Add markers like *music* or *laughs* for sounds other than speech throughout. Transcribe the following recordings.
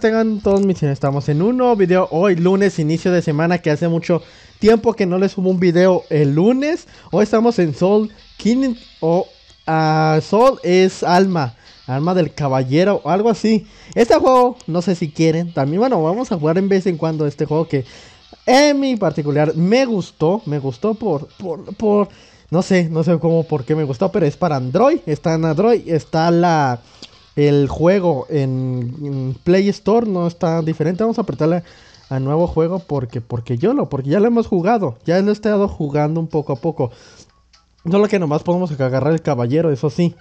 tengan todos mis estamos en un nuevo video hoy lunes inicio de semana que hace mucho tiempo que no les subo un video el lunes hoy estamos en Sol King o ah, Sol es alma alma del caballero o algo así este juego no sé si quieren también bueno vamos a jugar en vez en cuando este juego que en mi particular me gustó me gustó por por por no sé no sé cómo por qué me gustó pero es para Android está en Android está la el juego en, Play Store no está diferente. Vamos a apretarle a nuevo juego porque, porque yo lo, porque ya lo hemos jugado. Ya lo he estado jugando un poco a poco. No lo que nomás podemos agarrar el caballero, eso sí.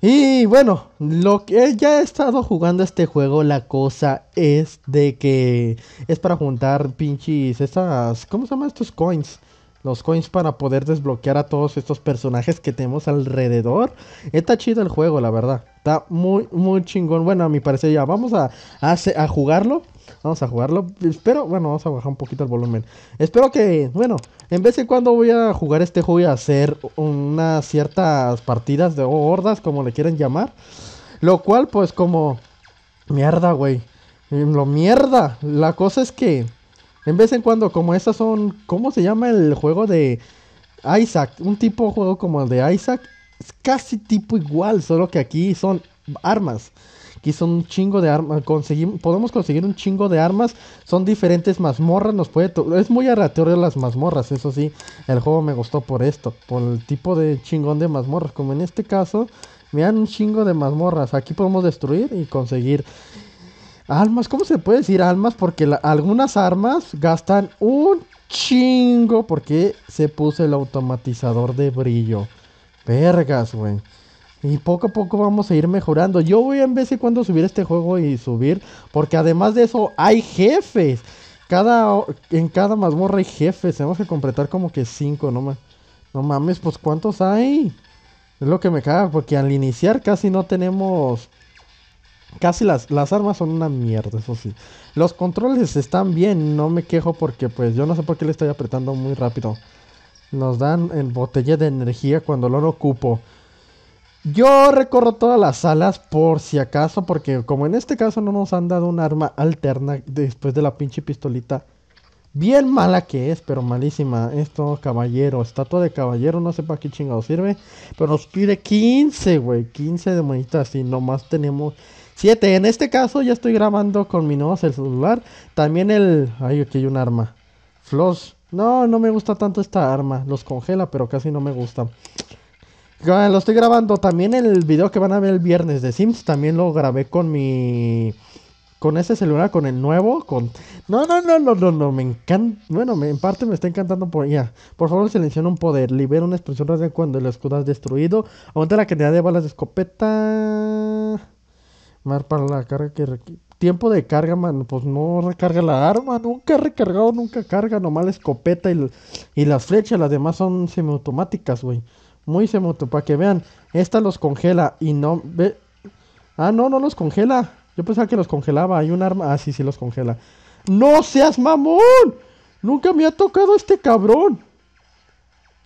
Y bueno, lo que eh, ya he estado jugando este juego, la cosa es de que es para juntar pinches, esas, ¿cómo se llaman estos coins? los coins para poder desbloquear a todos estos personajes que tenemos alrededor. Está chido el juego, la verdad. Está muy, muy chingón. Bueno, a mi parecer ya vamos a, a, a jugarlo. Vamos a jugarlo. Espero, bueno, vamos a bajar un poquito el volumen. Espero que, bueno, en vez de cuando voy a jugar este juego y hacer unas ciertas partidas de hordas, como le quieren llamar. Lo cual, pues como... Mierda, güey. Lo mierda. La cosa es que en vez en cuando, como esas son. ¿Cómo se llama el juego de Isaac? Un tipo de juego como el de Isaac. Es casi tipo igual, solo que aquí son armas. Aquí son un chingo de armas. podemos conseguir un chingo de armas. Son diferentes mazmorras. Nos puede es muy aleatorio las mazmorras. Eso sí, el juego me gustó por esto. Por el tipo de chingón de mazmorras. Como en este caso, me dan un chingo de mazmorras. Aquí podemos destruir y conseguir Almas, ¿cómo se puede decir almas? Porque algunas armas gastan un chingo porque se puso el automatizador de brillo. Vergas, güey. Y poco a poco vamos a ir mejorando. Yo voy en vez de cuando subir este juego y subir. Porque además de eso hay jefes. Cada, en cada mazmorra hay jefes. Tenemos que completar como que cinco. no, no mames, pues ¿cuántos hay? Es lo que me caga. Porque al iniciar casi no tenemos Casi las, armas son una mierda, eso sí. Los controles están bien, no me quejo porque pues yo no sé por qué le estoy apretando muy rápido. Nos dan el botella de energía cuando lo ocupo. Yo recorro todas las salas por si acaso, porque como en este caso no nos han dado un arma alterna después de la pinche pistolita. Bien mala que es, pero malísima. Esto, caballero, estatua de caballero, no sé para qué chingado sirve. Pero nos pide 15, güey. 15 de monitas y nomás tenemos 7. En este caso ya estoy grabando con mi nuevo celular. También el... Ay, aquí hay un arma. Floss. No, no me gusta tanto esta arma. Los congela, pero casi no me gusta. Ah, lo estoy grabando. También el video que van a ver el viernes de Sims. También lo grabé con mi... Con ese celular, con el nuevo, con... No, no, no, no, no, me encanta... Bueno, en parte me está encantando por... Ya, por favor selecciona un poder, libera una expresión radial cuando el escudo has destruido, aumenta la cantidad de balas de escopeta para la carga que Tiempo de carga, man Pues no recarga la arma. Nunca he recargado, nunca carga. Nomás la escopeta y, y las flechas. Las demás son semiautomáticas, güey. Muy semiautomáticas. Para que vean. Esta los congela y no... Ve... Ah, no, no los congela. Yo pensaba que los congelaba. Hay un arma... Ah, sí, sí los congela. ¡No seas mamón! Nunca me ha tocado este cabrón.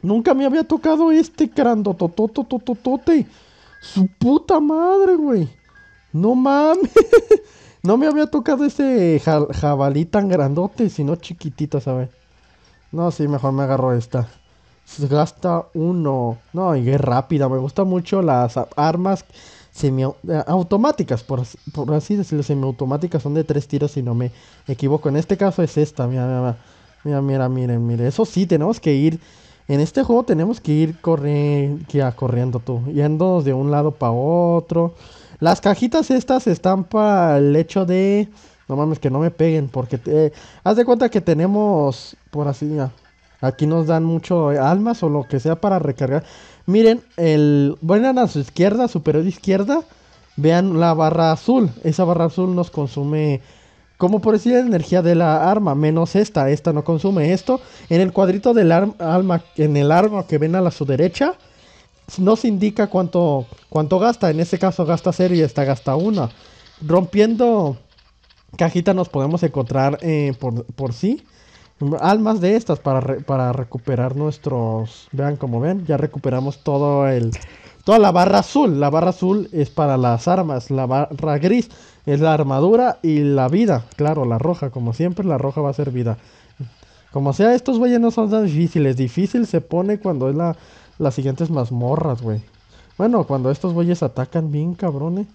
Nunca me había tocado este grandotototototote. Su puta madre, güey. No mames. *laughs* No me había tocado ese jabalí tan grandote, sino chiquitito, ¿sabes? No, sí, mejor me agarro esta. gasta uno. No, y es rápida. Me gustan mucho las armas semiautomáticas eh, por, así decirlo, semiautomáticas. Son de tres tiros, si no me equivoco. En este caso es esta, mira, mira, mira, mira, miren, Eso sí, tenemos que ir. En este juego tenemos que ir corriendo tú, yendo de un lado para otro. Las cajitas estas están para el hecho de... No mames, que no me peguen, porque... Te... Eh, haz de cuenta que tenemos, por así, aquí nos dan mucho almas o lo que sea para recargar. Miren, el... bueno a su izquierda, superior izquierda, vean la barra azul. Esa barra azul nos consume como por decir la energía de la arma, menos esta, esta no consume esto. En el cuadrito del arma, en el arma que ven a la su derecha, nos indica cuánto, cuánto gasta. En este caso gasta 0 y esta gasta una. Rompiendo cajita nos podemos encontrar eh, por, sí almas de estas para, para recuperar nuestros... Vean como ven, ya recuperamos todo el... Toda la barra azul, la barra azul es para las armas, la barra gris es la armadura y la vida, claro, la roja, como siempre la roja va a ser vida. Como sea, estos güeyes no son tan difíciles, difícil se pone cuando es la, las siguientes mazmorras, güey. Bueno, cuando estos bueyes atacan bien, cabrones. Eh.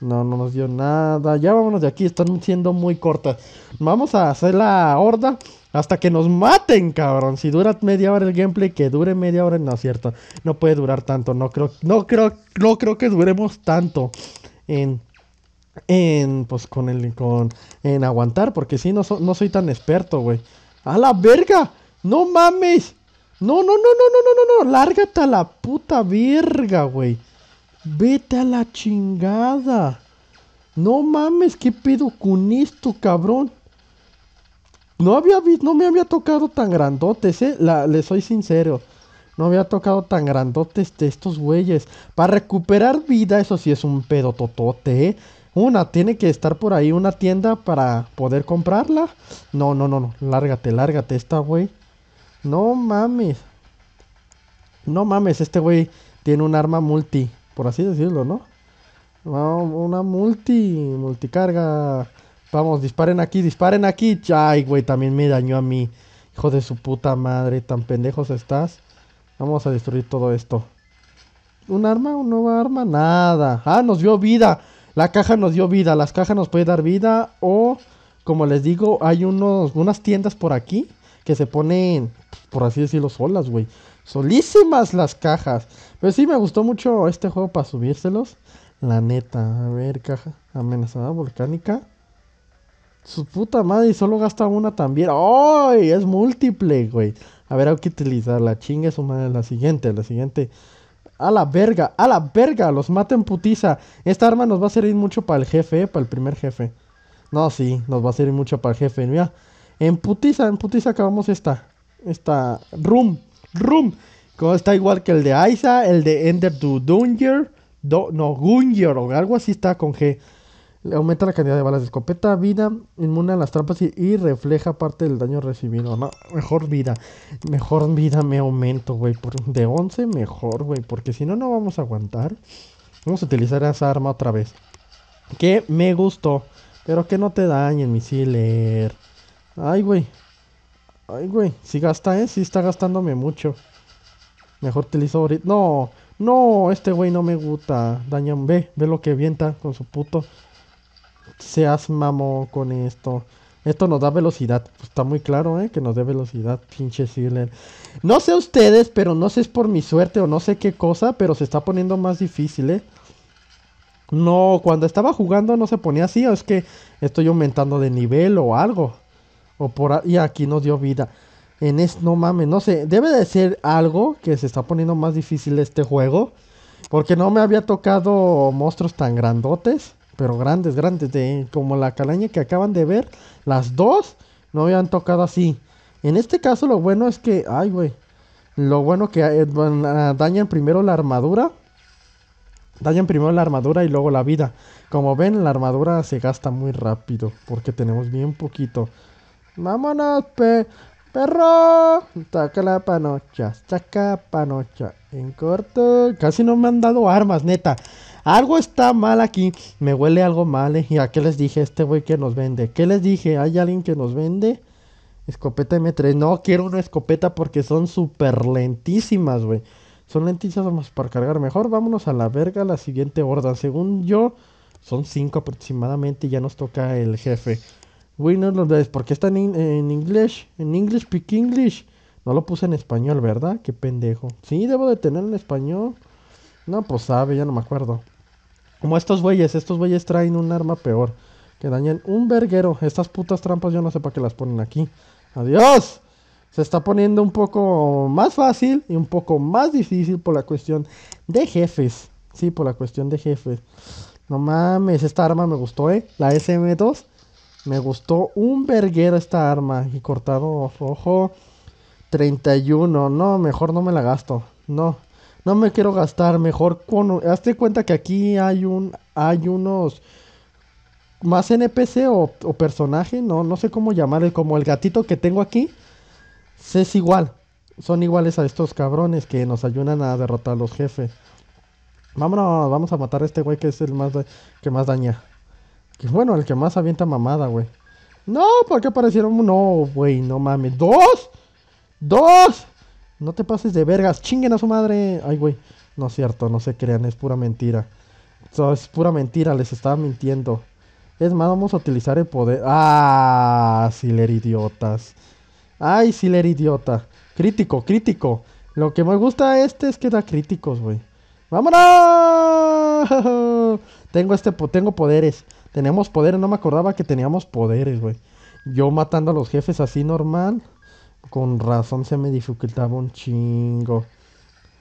No, no nos dio nada. Ya vámonos de aquí, están siendo muy cortas. Vamos a hacer la horda hasta que nos maten, cabrón. Si dura media hora el gameplay, que dure media hora, no es cierto. No puede durar tanto, no creo, no creo, no creo que duremos tanto en en pues con el con en aguantar porque si no, no soy tan experto, güey. A la verga. No mames. No, no, no, no, no, no, no, no. Lárgate a la puta verga, güey. Vete a la chingada. No mames, qué pedo con cabrón. No había visto, no me había tocado tan grandotes, eh. La, le soy sincero. No había tocado tan grandotes de estos güeyes. Para recuperar vida, eso sí es un pedo totote, eh. Una, tiene que estar por ahí una tienda para poder comprarla. No, no, no, no. Lárgate, lárgate esta, güey. No mames. No mames, este güey tiene un arma multi, por así decirlo, ¿no? Una multi, multicarga. Vamos, disparen aquí, disparen aquí. Ay, güey, también me dañó a mí. Hijo de su puta madre, tan pendejos estás. Vamos a destruir todo esto. ¿Un arma? ¿Un nuevo arma? Nada. Ah, nos dio vida. La caja nos dio vida. Las cajas nos pueden dar vida. O, como les digo, hay unos, unas tiendas por aquí que se ponen, por así decirlo, solas, güey. Solísimas las cajas. Pero sí, me gustó mucho este juego para subírselos. La neta. A ver, caja. Amenazada volcánica. Su puta madre, y solo gasta una también. ¡Ay! Es múltiple, güey. A ver, hay que utilizarla. chinga su madre. La siguiente, la siguiente. A la verga, a la verga. Los maten putiza. Esta arma nos va a servir mucho para el jefe, para el primer jefe. No, sí, nos va a servir mucho para el jefe. Mira, en putiza, en putiza acabamos esta. Esta. Room. Room. está igual que el de Aiza, el de Ender to Dunger. no, Gunger o algo así está con G. Le aumenta la cantidad de balas de escopeta, vida, inmune a las trampas y, refleja parte del daño recibido. mejor vida. Mejor vida me aumento, güey. De 11 mejor, güey. Porque si no, no vamos a aguantar. Vamos a utilizar esa arma otra vez. Que me gustó. Pero que no te dañen, misiler. Ay, güey. Ay, güey. Sí gasta, ¿eh? Sí está gastándome mucho. Mejor utilizo ahorita. No, no, este güey no me gusta. Dañan, ve, ve lo que vienta con su puto. Seas mamo con esto. Esto nos da velocidad. Pues, está muy claro, ¿eh? Que nos dé velocidad, pinche Silent. No sé ustedes, pero no sé si es por mi suerte o no sé qué cosa, pero se está poniendo más difícil, ¿eh? No, cuando estaba jugando no se ponía así, o es que estoy aumentando de nivel o algo. O por, y aquí nos dio vida. En es, no mames, no sé, debe de ser algo que se está poniendo más difícil este juego. Porque no me había tocado monstruos tan grandotes, pero grandes, grandes, de, como la calaña que acaban de ver, las dos no habían tocado así. En este caso lo bueno es que, ay güey, lo bueno que eh, ah, dañan primero la armadura, dañan primero la armadura y luego la vida. Como ven, la armadura se gasta muy rápido porque tenemos bien poquito. Vámonos, pe perro. Taca la panocha, Taca panocha. En corto, casi no me han dado armas, neta. Algo está mal aquí. Me huele algo mal. Eh. ¿Y a qué les dije este güey que nos vende? ¿Qué les dije? ¿Hay alguien que nos vende? Escopeta M3. No, quiero una escopeta porque son súper lentísimas, güey. Son lentísimas para cargar. Mejor vámonos a la verga la siguiente horda. Según yo, son cinco aproximadamente y ya nos toca el jefe. Güey, no lo ves. ¿Por qué está en, en inglés? En English, pick English. No lo puse en español, ¿verdad? Qué pendejo. Sí, debo de tener en español. No, pues sabe, ya no me acuerdo. Como estos güeyes, estos güeyes traen un arma peor. Que dañan un verguero. Estas putas trampas yo no sé para qué las ponen aquí. Adiós. Se está poniendo un poco más fácil y un poco más difícil por la cuestión de jefes. Sí, por la cuestión de jefes. No mames, esta arma me gustó, ¿eh? La SM2. Me gustó un verguero esta arma. Y cortado ojo 31. No, mejor no me la gasto. No, no me quiero gastar. Mejor con... Hazte cuenta que aquí hay un... Hay unos... Más NPC o, personaje. No, no sé cómo llamarle. Como el gatito que tengo aquí. Es igual. Son iguales a estos cabrones que nos ayudan a derrotar a los jefes. Vámonos, vamos a matar a este güey que es el más que más daña bueno, el que más avienta mamada, güey. No, ¿por qué aparecieron? No, güey, no mames. ¿Dos? ¡Dos! No te pases de vergas, chinguen a su madre. Ay, güey. No es cierto, no se crean, es pura mentira. Eso es pura mentira, les estaba mintiendo. Es más, vamos a utilizar el poder. ¡Ah! Siler idiotas. ¡Ay, Siler idiota! Crítico, crítico. Lo que me gusta a este es que da críticos, güey. ¡Vámonos! *laughs* Tengo, este, tengo poderes tenemos poderes, no me acordaba que teníamos poderes, güey. Yo matando a los jefes así normal, con razón se me dificultaba un chingo.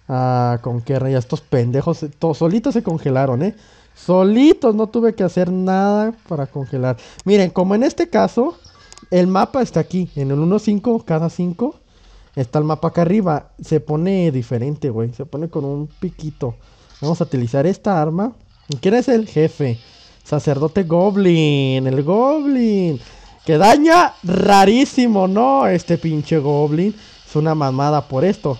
Ah, con qué rey, estos pendejos, eh, todos solitos se congelaron, ¿eh? Solitos, no tuve que hacer nada para congelar. Miren, como en este caso, el mapa está aquí, en el 1.5, cada 5, está el mapa acá arriba. Se pone diferente, güey, se pone con un piquito. Vamos a utilizar esta arma. ¿Quién es el jefe? Sacerdote Goblin, el Goblin. Que daña rarísimo, ¿no? Este pinche Goblin. Es una mamada por esto.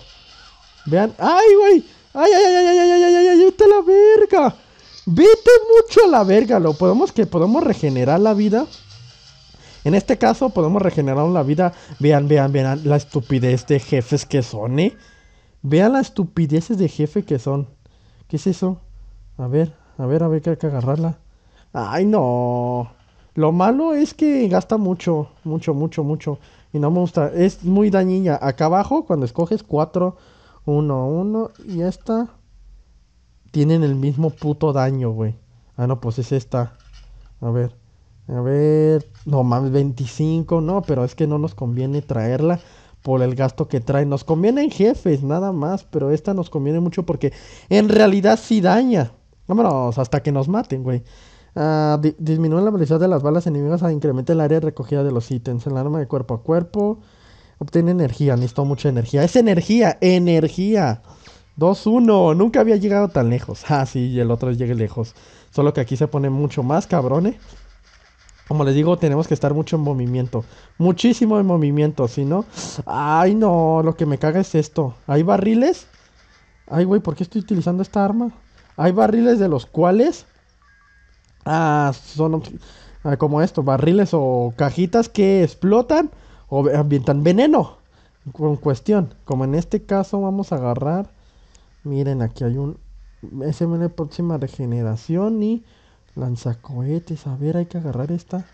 Vean. ¡Ay, güey! ¡Ay, ay, ay, ay, ay, ay, ay, ay! ay ¡Vete la verga! ¡Vete mucho a la verga! Lo podemos que podemos regenerar la vida. En este caso podemos regenerar la vida. Vean, vean, vean la estupidez de jefes que son, ¿eh? Vean las estupideces de jefe que son. ¿Qué es eso? A ver, a ver, a ver, que hay que agarrarla. Ay, no. Lo malo es que gasta mucho, mucho, mucho, mucho. Y no me gusta. Es muy dañina. Acá abajo, cuando escoges 4, 1, 1 y esta, tienen el mismo puto daño, güey. Ah, no, pues es esta. A ver. A ver. No mames, 25. No, pero es que no nos conviene traerla por el gasto que trae. Nos conviene en jefes, nada más. Pero esta nos conviene mucho porque en realidad sí daña. Vámonos, hasta que nos maten, güey. Ah, disminuye la velocidad de las balas enemigas a e incrementar el área de recogida de los ítems. El arma de cuerpo a cuerpo. Obtiene energía. Necesito mucha energía. ¡Es energía! ¡Energía! 2-1. Nunca había llegado tan lejos. Ah, sí, y el otro llegue lejos. Solo que aquí se pone mucho más cabrones. ¿eh? Como les digo, tenemos que estar mucho en movimiento. Muchísimo en movimiento, si no. Ay, no, lo que me caga es esto. ¿Hay barriles? Ay, güey, ¿por qué estoy utilizando esta arma? Hay barriles de los cuales ah, son ah, como esto, barriles o cajitas que explotan o ambientan veneno con cuestión. Como en este caso vamos a agarrar, miren aquí hay un SMN próxima regeneración y lanzacohetes. A ver, hay que agarrar esta.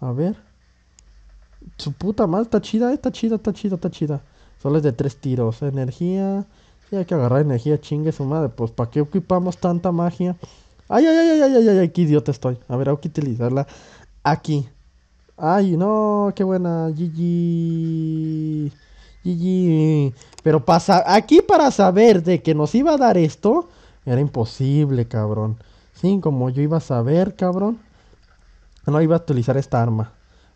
A ver. Su puta madre, está chida, eh, está chida, está chida, está chida. Solo es de tres tiros. Energía. Sí, hay que agarrar energía, chingue su madre. Pues, ¿para qué ocupamos tanta magia? Ay, ay, ay, ay, ay, ay, qué idiota estoy. A ver, hay que utilizarla aquí. Ay, no, qué buena. GG. GG. Pero pasa aquí para saber de que nos iba a dar esto. Era imposible, cabrón. Sí, como yo iba a saber, cabrón. No iba a utilizar esta arma.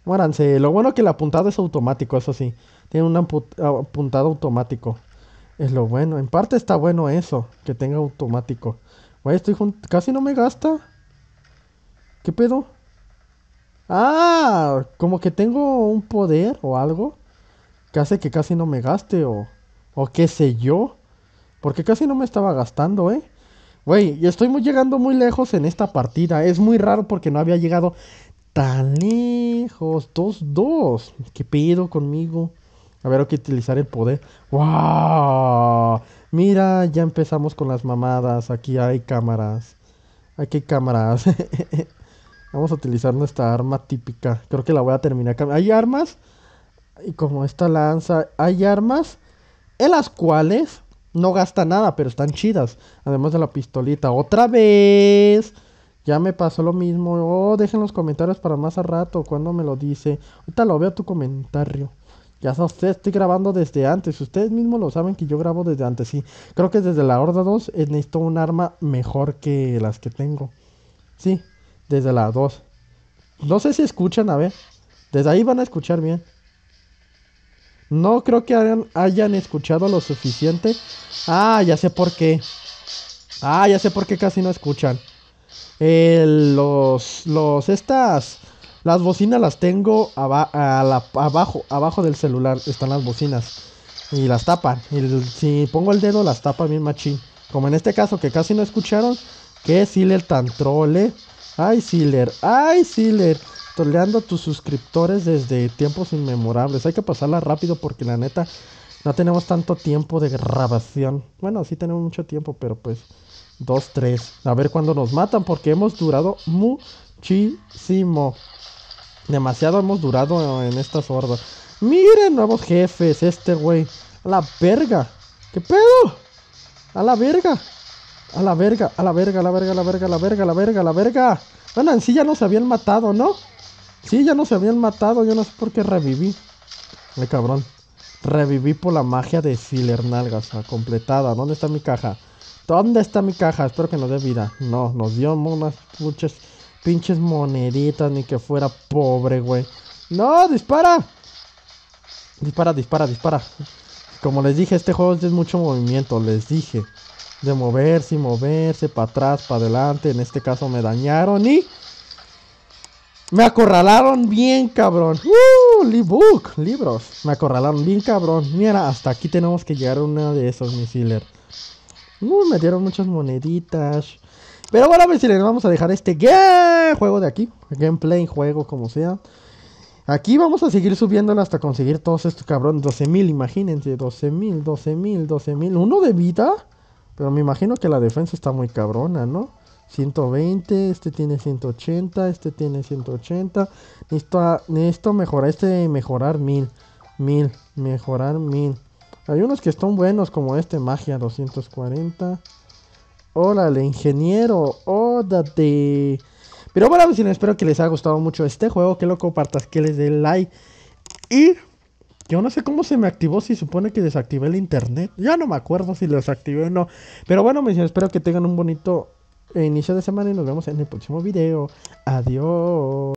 Muéranse. Lo bueno que el apuntado es automático, eso sí. Tiene un apuntado automático. Es lo bueno. En parte está bueno eso, que tenga automático estoy Casi no me gasta. ¿Qué pedo? Ah, como que tengo un poder o algo que hace que casi no me gaste o, o qué sé yo. Porque casi no me estaba gastando, ¿eh? Güey, estoy llegando muy lejos en esta partida. Es muy raro porque no había llegado tan lejos. 2-2. ¿Qué pedo conmigo? A ver, hay que utilizar el poder. ¡Wow! Mira, ya empezamos con las mamadas. Aquí hay cámaras. Aquí hay cámaras. *laughs* Vamos a utilizar nuestra arma típica. Creo que la voy a terminar. Hay armas. Y como esta lanza. Hay armas. En las cuales no gasta nada, pero están chidas. Además de la pistolita. ¡Otra vez! Ya me pasó lo mismo. Oh, dejen los comentarios para más a rato. Cuando me lo dice. Ahorita lo veo tu comentario. Ya sabe usted, estoy grabando desde antes. Ustedes mismos lo saben que yo grabo desde antes, sí. Creo que desde la Horda 2 eh, necesito un arma mejor que las que tengo. Sí, desde la 2. No sé si escuchan, a ver. Desde ahí van a escuchar bien. No creo que hayan, hayan escuchado lo suficiente. Ah, ya sé por qué. Ah, ya sé por qué casi no escuchan. Eh, los, los, estas las bocinas las tengo abajo, abajo del celular están las bocinas. Y las tapan. Y si pongo el dedo las tapa bien machín. Como en este caso que casi no escucharon. Que Sealer tan trole. Ay, Siler, Ay, Sealer. Toleando tus suscriptores desde tiempos inmemorables. Hay que pasarla rápido porque la neta no tenemos tanto tiempo de grabación. Bueno, sí tenemos mucho tiempo, pero pues dos, tres. A ver cuándo nos matan porque hemos durado muchísimo. Demasiado hemos durado en estas hordas. Miren, nuevos jefes, este güey. A la verga. ¿Qué pedo? A la verga. A la verga, a la verga, a la verga, a la verga, a la verga, a la verga, a la verga. Bueno, en sí ya nos habían matado, ¿no? Sí, ya nos habían matado. Yo no sé por qué reviví. Ay, cabrón. Reviví por la magia de Siler Nalgas, ah, completada. ¿Dónde está mi caja? ¿Dónde está mi caja? Espero que nos dé vida. No, nos dio unas puches pinches moneditas, ni que fuera pobre, güey. No, dispara. Dispara, dispara, dispara. Como les dije, este juego es mucho movimiento, les dije. De moverse y moverse, para atrás, para adelante. En este caso me dañaron y... Me acorralaron bien, cabrón. ¡Uh! Libuk, libros. Me acorralaron bien, cabrón. Mira, hasta aquí tenemos que llegar a una de esos misiles. Uh, me dieron muchas moneditas. Pero bueno, a ver si les vamos a dejar este game, juego de aquí. Gameplay, juego, como sea. Aquí vamos a seguir subiéndolo hasta conseguir todos estos cabrones. 12.000, imagínense. 12.000, 12.000, 12.000. Uno de vida. Pero me imagino que la defensa está muy cabrona, ¿no? 120, este tiene 180, este tiene 180. Necesito, mejorar, este mejorar 1000, 1000, mejorar 1000. Hay unos que están buenos como este, magia 240. Hola el ingeniero, Ódate Pero bueno, vecinos, espero que les haya gustado mucho este juego, que lo compartas, que les dé like. Y yo no sé cómo se me activó, si supone que desactivé el internet. Ya no me acuerdo si lo desactivé o no. Pero bueno, vecinos, espero que tengan un bonito inicio de semana y nos vemos en el próximo video. Adiós.